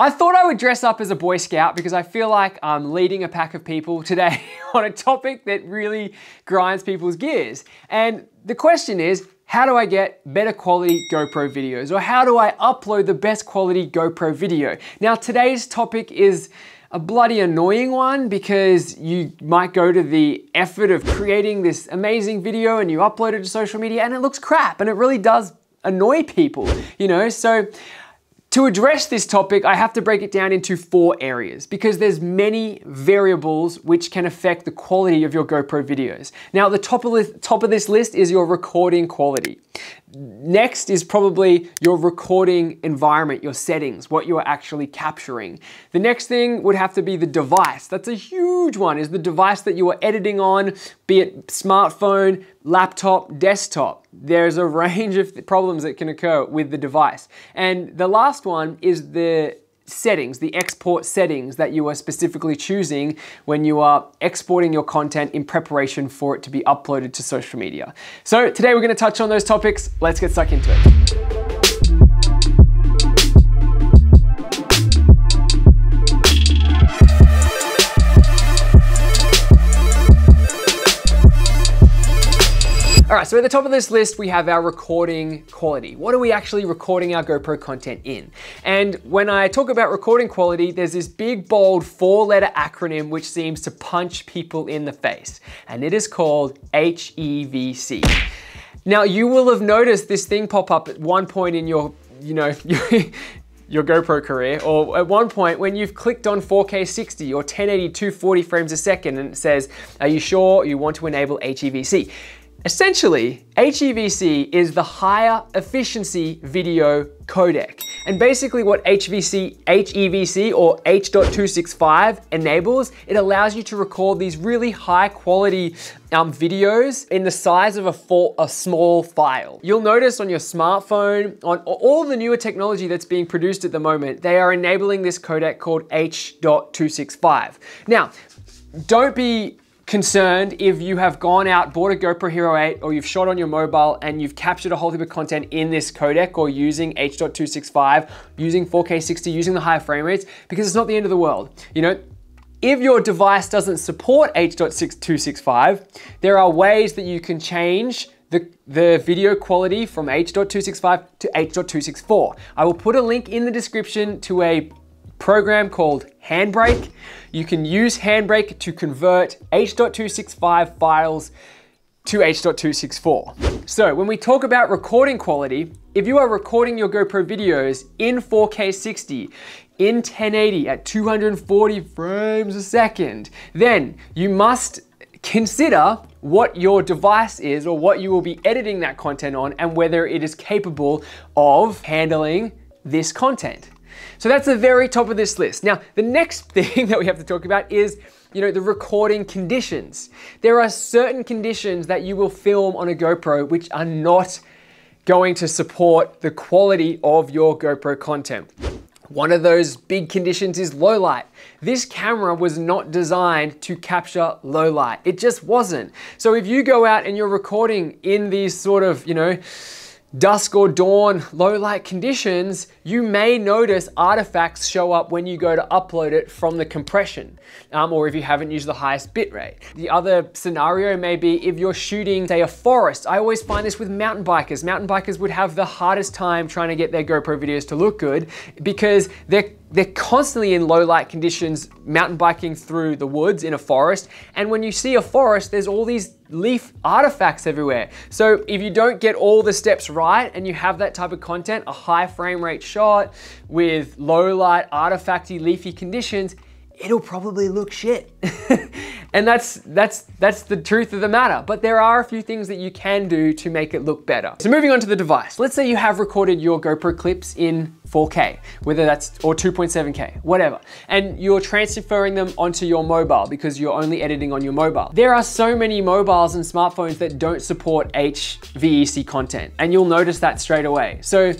I thought I would dress up as a Boy Scout because I feel like I'm leading a pack of people today on a topic that really grinds people's gears. And the question is, how do I get better quality GoPro videos? Or how do I upload the best quality GoPro video? Now today's topic is a bloody annoying one because you might go to the effort of creating this amazing video and you upload it to social media and it looks crap and it really does annoy people, you know? So to address this topic, I have to break it down into four areas because there's many variables which can affect the quality of your GoPro videos. Now, the top of, top of this list is your recording quality. Next is probably your recording environment, your settings, what you're actually capturing. The next thing would have to be the device. That's a huge one, is the device that you are editing on, be it smartphone, laptop, desktop. There's a range of problems that can occur with the device. And the last one is the settings, the export settings that you are specifically choosing when you are exporting your content in preparation for it to be uploaded to social media. So today we're gonna to touch on those topics. Let's get stuck into it. All right, so at the top of this list, we have our recording quality. What are we actually recording our GoPro content in? And when I talk about recording quality, there's this big, bold four letter acronym which seems to punch people in the face, and it is called HEVC. Now, you will have noticed this thing pop up at one point in your, you know, your GoPro career, or at one point when you've clicked on 4K 60 or 1080 240 frames a second and it says, are you sure you want to enable HEVC? Essentially, HEVC is the higher efficiency video codec. And basically what HVC, HEVC or H.265 enables, it allows you to record these really high quality um, videos in the size of a, full, a small file. You'll notice on your smartphone, on all the newer technology that's being produced at the moment, they are enabling this codec called H.265. Now, don't be concerned if you have gone out, bought a GoPro Hero 8, or you've shot on your mobile and you've captured a whole heap of content in this codec or using H.265, using 4K 60, using the higher frame rates, because it's not the end of the world. You know, if your device doesn't support H.265, there are ways that you can change the, the video quality from H.265 to H.264. I will put a link in the description to a program called Handbrake. You can use Handbrake to convert H.265 files to H.264. So when we talk about recording quality, if you are recording your GoPro videos in 4K 60, in 1080 at 240 frames a second, then you must consider what your device is or what you will be editing that content on and whether it is capable of handling this content. So that's the very top of this list. Now, the next thing that we have to talk about is you know, the recording conditions. There are certain conditions that you will film on a GoPro which are not going to support the quality of your GoPro content. One of those big conditions is low light. This camera was not designed to capture low light. It just wasn't. So if you go out and you're recording in these sort of, you know, dusk or dawn, low light conditions, you may notice artifacts show up when you go to upload it from the compression, um, or if you haven't used the highest bitrate. The other scenario may be if you're shooting, say, a forest. I always find this with mountain bikers. Mountain bikers would have the hardest time trying to get their GoPro videos to look good because they're they're constantly in low light conditions, mountain biking through the woods in a forest. And when you see a forest, there's all these leaf artifacts everywhere. So if you don't get all the steps right and you have that type of content, a high frame rate shot with low light, artifacty, leafy conditions, it'll probably look shit. and that's, that's, that's the truth of the matter. But there are a few things that you can do to make it look better. So moving on to the device. Let's say you have recorded your GoPro clips in 4K, whether that's, or 2.7K, whatever. And you're transferring them onto your mobile because you're only editing on your mobile. There are so many mobiles and smartphones that don't support HVEC content. And you'll notice that straight away. So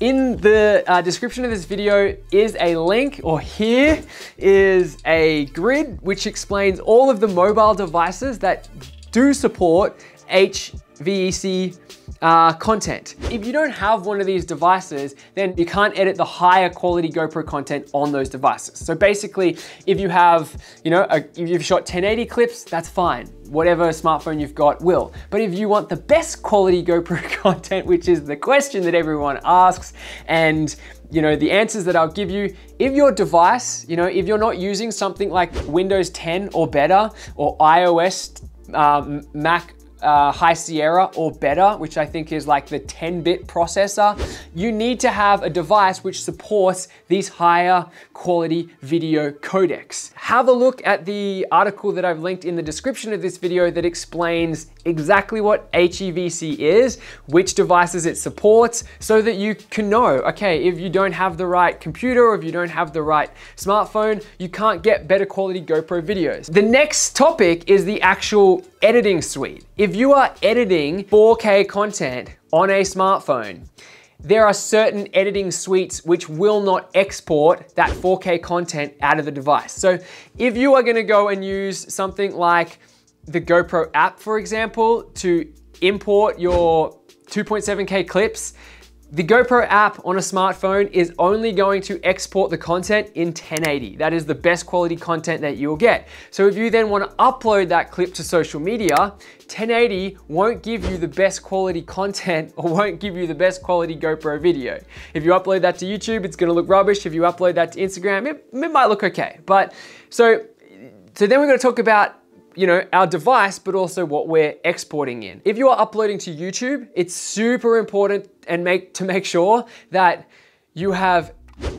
in the uh, description of this video is a link, or here is a grid which explains all of the mobile devices that do support H VEC uh, content. If you don't have one of these devices, then you can't edit the higher quality GoPro content on those devices. So basically, if you have, you know, a, if you've shot 1080 clips, that's fine. Whatever smartphone you've got will. But if you want the best quality GoPro content, which is the question that everyone asks, and you know, the answers that I'll give you. If your device, you know, if you're not using something like Windows 10 or better or iOS, um, Mac uh, High Sierra or better, which I think is like the 10-bit processor, you need to have a device which supports these higher quality video codecs. Have a look at the article that I've linked in the description of this video that explains exactly what HEVC is, which devices it supports, so that you can know, okay, if you don't have the right computer or if you don't have the right smartphone, you can't get better quality GoPro videos. The next topic is the actual editing suite. If you are editing 4K content on a smartphone, there are certain editing suites which will not export that 4K content out of the device. So if you are gonna go and use something like the GoPro app, for example, to import your 2.7K clips, the GoPro app on a smartphone is only going to export the content in 1080. That is the best quality content that you'll get. So if you then want to upload that clip to social media, 1080 won't give you the best quality content or won't give you the best quality GoPro video. If you upload that to YouTube, it's going to look rubbish. If you upload that to Instagram, it, it might look okay. But so, so then we're going to talk about you know, our device, but also what we're exporting in. If you are uploading to YouTube, it's super important and make to make sure that you have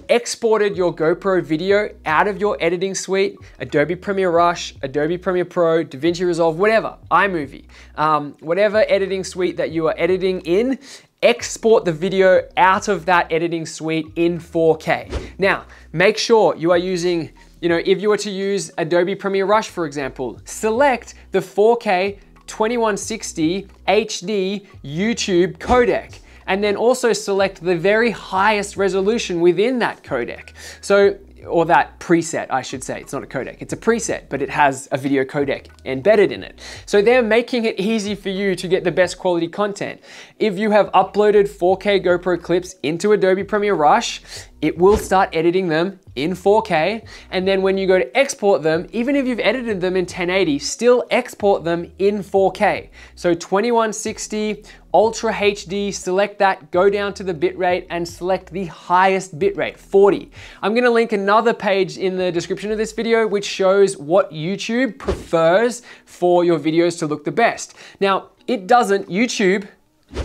exported your GoPro video out of your editing suite, Adobe Premiere Rush, Adobe Premiere Pro, DaVinci Resolve, whatever, iMovie, um, whatever editing suite that you are editing in, export the video out of that editing suite in 4K. Now, make sure you are using you know, if you were to use Adobe Premiere Rush, for example, select the 4K 2160 HD YouTube codec and then also select the very highest resolution within that codec. So or that preset, I should say. It's not a codec, it's a preset, but it has a video codec embedded in it. So they're making it easy for you to get the best quality content. If you have uploaded 4K GoPro clips into Adobe Premiere Rush, it will start editing them in 4K. And then when you go to export them, even if you've edited them in 1080, still export them in 4K. So 2160, Ultra HD, select that, go down to the bitrate and select the highest bitrate, 40. I'm gonna link another page in the description of this video which shows what YouTube prefers for your videos to look the best. Now, it doesn't, YouTube,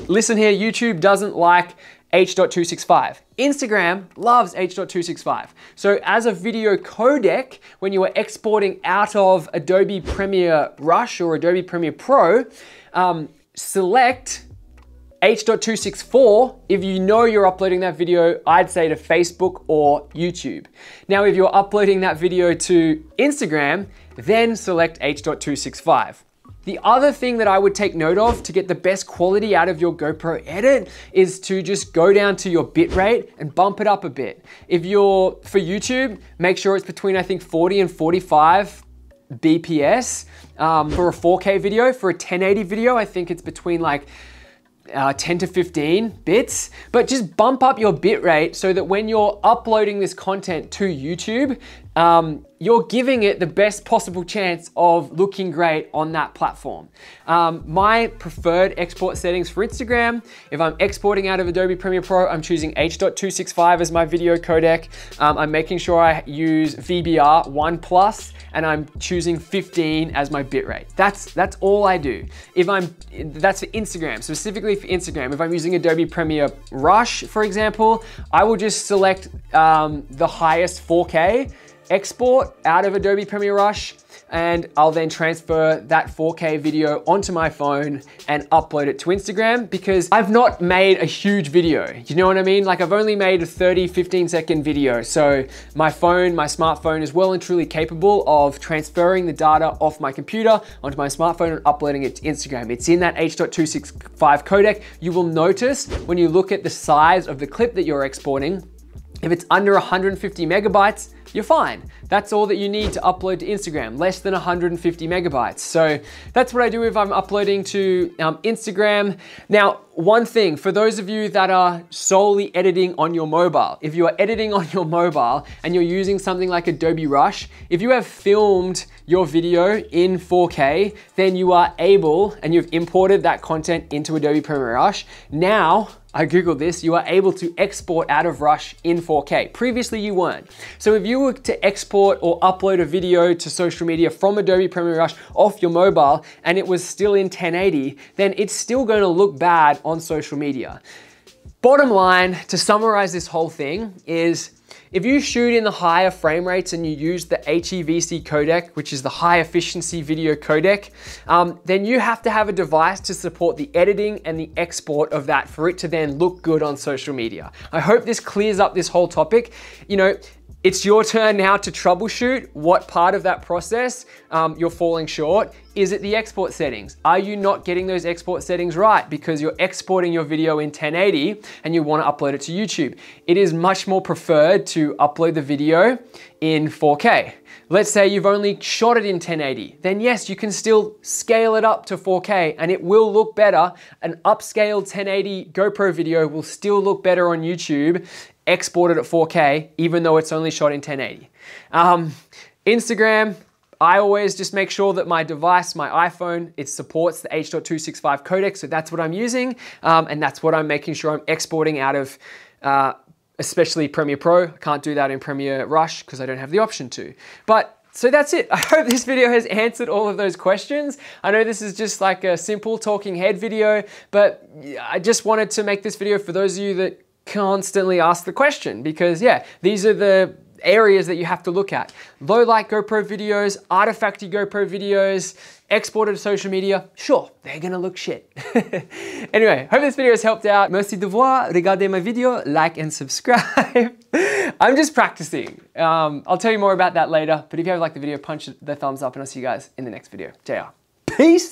listen here, YouTube doesn't like H.265. Instagram loves H.265. So as a video codec, when you are exporting out of Adobe Premiere Rush or Adobe Premiere Pro, um, select H.264 if you know you're uploading that video, I'd say to Facebook or YouTube. Now, if you're uploading that video to Instagram, then select H.265. The other thing that I would take note of to get the best quality out of your GoPro edit is to just go down to your bitrate and bump it up a bit. If you're, for YouTube, make sure it's between I think 40 and 45 BPS. Um, for a 4K video, for a 1080 video, I think it's between like uh, 10 to 15 bits, but just bump up your bitrate so that when you're uploading this content to YouTube, um, you're giving it the best possible chance of looking great on that platform. Um, my preferred export settings for Instagram, if I'm exporting out of Adobe Premiere Pro, I'm choosing H.265 as my video codec. Um, I'm making sure I use VBR 1 plus and I'm choosing 15 as my bitrate. That's, that's all I do. If I'm, that's for Instagram, specifically for Instagram. If I'm using Adobe Premiere Rush, for example, I will just select um, the highest 4K export out of Adobe Premiere Rush, and I'll then transfer that 4K video onto my phone and upload it to Instagram because I've not made a huge video. You know what I mean? Like I've only made a 30, 15 second video. So my phone, my smartphone is well and truly capable of transferring the data off my computer onto my smartphone and uploading it to Instagram. It's in that H.265 codec. You will notice when you look at the size of the clip that you're exporting, if it's under 150 megabytes, you're fine. That's all that you need to upload to Instagram, less than 150 megabytes. So that's what I do if I'm uploading to um, Instagram. Now, one thing for those of you that are solely editing on your mobile, if you are editing on your mobile and you're using something like Adobe Rush, if you have filmed your video in 4K, then you are able and you've imported that content into Adobe Premiere Rush. Now, I Googled this, you are able to export out of Rush in 4K. Previously, you weren't. So if you were to export or upload a video to social media from Adobe Premiere Rush off your mobile and it was still in 1080, then it's still gonna look bad on social media. Bottom line, to summarize this whole thing is, if you shoot in the higher frame rates and you use the HEVC codec, which is the high efficiency video codec, um, then you have to have a device to support the editing and the export of that for it to then look good on social media. I hope this clears up this whole topic. You know, it's your turn now to troubleshoot what part of that process um, you're falling short. Is it the export settings? Are you not getting those export settings right because you're exporting your video in 1080 and you want to upload it to YouTube? It is much more preferred to upload the video in 4K. Let's say you've only shot it in 1080, then yes, you can still scale it up to 4K and it will look better. An upscaled 1080 GoPro video will still look better on YouTube exported at 4K, even though it's only shot in 1080. Um, Instagram, I always just make sure that my device, my iPhone, it supports the H.265 codec, so that's what I'm using, um, and that's what I'm making sure I'm exporting out of uh, especially Premiere Pro. I can't do that in Premiere Rush because I don't have the option to. But so that's it. I hope this video has answered all of those questions. I know this is just like a simple talking head video, but I just wanted to make this video for those of you that constantly ask the question because yeah, these are the areas that you have to look at. Low light GoPro videos, artifacty GoPro videos, exported to social media, sure, they're gonna look shit. anyway, hope this video has helped out. Merci de voir, regardez ma video, like and subscribe. I'm just practicing. Um, I'll tell you more about that later, but if you have liked the video, punch the thumbs up and I'll see you guys in the next video. JR, peace.